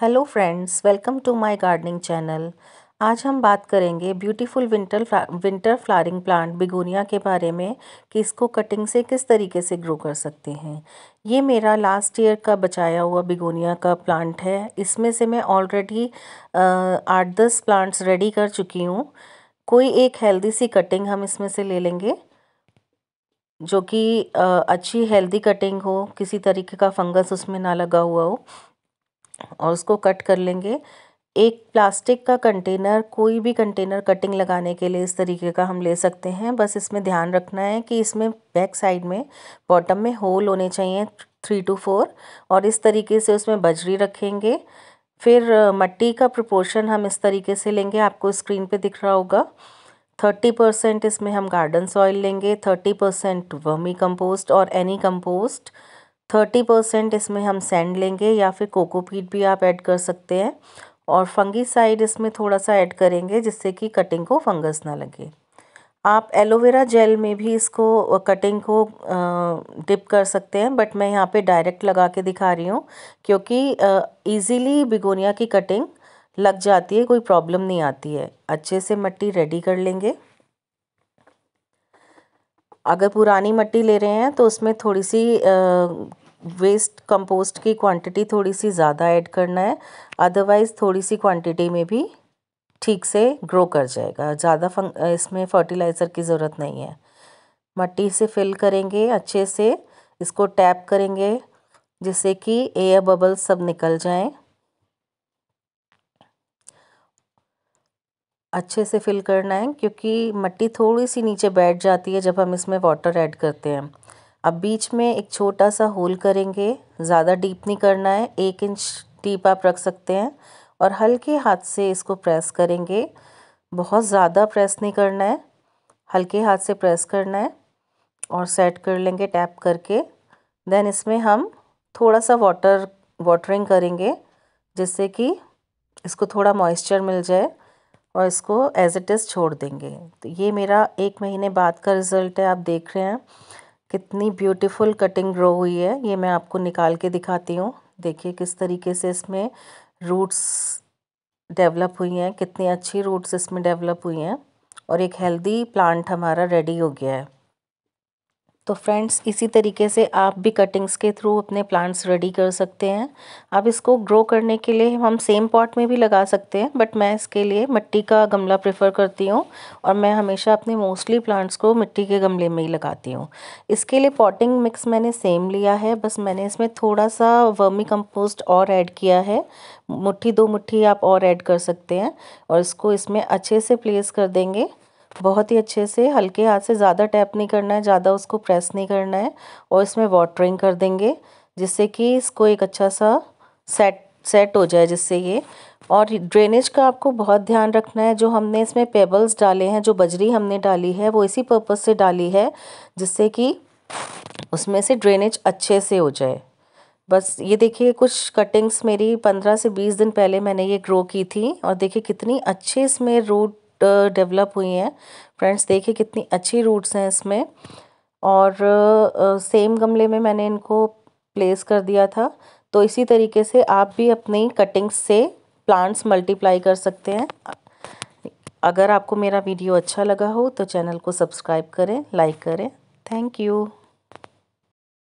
hello friends welcome to my gardening channel आज हम बात करेंगे ब्यूटीफुल विंटर फ्ला, विंटर फ्लावरिंग प्लांट बिगोनिया के बारे में कि इसको कटिंग से किस तरीके से ग्रो कर सकते हैं ये मेरा लास्ट ईयर का बचाया हुआ बिगोनिया का प्लांट है इसमें से मैं ऑलरेडी आठ दस प्लांट्स रेडी कर चुकी हूँ कोई एक हेल्दी सी कटिंग हम इसमें से ले लेंगे जो कि अच्छी हेल्दी कटिंग हो किसी तरीके का फंगस उसमें ना लगा हुआ हो और उसको कट कर लेंगे एक प्लास्टिक का कंटेनर कोई भी कंटेनर कटिंग लगाने के लिए इस तरीके का हम ले सकते हैं बस इसमें ध्यान रखना है कि इसमें बैक साइड में बॉटम में होल होने चाहिए थ्री टू फोर और इस तरीके से उसमें बजरी रखेंगे फिर मट्टी का प्रोपोर्शन हम इस तरीके से लेंगे आपको स्क्रीन पे दिख रहा होगा थर्टी परसेंट इसमें हम गार्डन सॉइल लेंगे थर्टी परसेंट वर्मी कंपोस्ट और एनी कंपोस्ट थर्टी परसेंट इसमें हम सैंड लेंगे या फिर कोकोपीट भी आप ऐड कर सकते हैं और फंगीसाइड इसमें थोड़ा सा ऐड करेंगे जिससे कि कटिंग को फंगस ना लगे आप एलोवेरा जेल में भी इसको कटिंग को डिप कर सकते हैं बट मैं यहाँ पे डायरेक्ट लगा के दिखा रही हूँ क्योंकि इजीली बिगोनिया की कटिंग लग जाती है कोई प्रॉब्लम नहीं आती है अच्छे से मट्टी रेडी कर लेंगे अगर पुरानी मिट्टी ले रहे हैं तो उसमें थोड़ी सी वेस्ट कंपोस्ट की क्वांटिटी थोड़ी सी ज़्यादा ऐड करना है अदरवाइज़ थोड़ी सी क्वांटिटी में भी ठीक से ग्रो कर जाएगा ज़्यादा फंग इसमें फर्टिलाइज़र की ज़रूरत नहीं है मट्टी से फिल करेंगे अच्छे से इसको टैप करेंगे जिससे कि एयर बबल्स सब निकल जाएं अच्छे से फिल करना है क्योंकि मिट्टी थोड़ी सी नीचे बैठ जाती है जब हम इसमें वाटर ऐड करते हैं अब बीच में एक छोटा सा होल करेंगे ज़्यादा डीप नहीं करना है एक इंच डीप आप रख सकते हैं और हल्के हाथ से इसको प्रेस करेंगे बहुत ज़्यादा प्रेस नहीं करना है हल्के हाथ से प्रेस करना है और सेट कर लेंगे टैप करके देन इसमें हम थोड़ा सा वाटर वाटरिंग करेंगे जिससे कि इसको थोड़ा मॉइस्चर मिल जाए और इसको एज़ इट इज़ छोड़ देंगे तो ये मेरा एक महीने बाद का रिज़ल्ट है आप देख रहे हैं कितनी ब्यूटीफुल कटिंग ग्रो हुई है ये मैं आपको निकाल के दिखाती हूँ देखिए किस तरीके से इसमें रूट्स डेवलप हुई हैं कितनी अच्छी रूट्स इसमें डेवलप हुई हैं और एक हेल्दी प्लांट हमारा रेडी हो गया है तो फ्रेंड्स इसी तरीके से आप भी कटिंग्स के थ्रू अपने प्लांट्स रेडी कर सकते हैं आप इसको ग्रो करने के लिए हम सेम पॉट में भी लगा सकते हैं बट मैं इसके लिए मिट्टी का गमला प्रेफर करती हूँ और मैं हमेशा अपने मोस्टली प्लांट्स को मिट्टी के गमले में ही लगाती हूँ इसके लिए पॉटिंग मिक्स मैंने सेम लिया है बस मैंने इसमें थोड़ा सा वर्मी कंपोस्ट और ऐड किया है मुट्ठी दो मुट्ठी आप और ऐड कर सकते हैं और इसको इसमें अच्छे से प्लेस कर देंगे बहुत ही अच्छे से हल्के हाथ से ज़्यादा टैप नहीं करना है ज़्यादा उसको प्रेस नहीं करना है और इसमें वाटरिंग कर देंगे जिससे कि इसको एक अच्छा सा सेट सेट हो जाए जिससे ये और ड्रेनेज का आपको बहुत ध्यान रखना है जो हमने इसमें पेबल्स डाले हैं जो बजरी हमने डाली है वो इसी पर्पज़ से डाली है जिससे कि उसमें से ड्रेनेज अच्छे से हो जाए बस ये देखिए कुछ कटिंग्स मेरी पंद्रह से बीस दिन पहले मैंने ये ग्रो की थी और देखिए कितनी अच्छे इसमें रूट डेवलप हुई हैं फ्रेंड्स देखिए कितनी अच्छी रूट्स हैं इसमें और सेम गमले में मैंने इनको प्लेस कर दिया था तो इसी तरीके से आप भी अपनी कटिंग्स से प्लांट्स मल्टीप्लाई कर सकते हैं अगर आपको मेरा वीडियो अच्छा लगा हो तो चैनल को सब्सक्राइब करें लाइक करें थैंक यू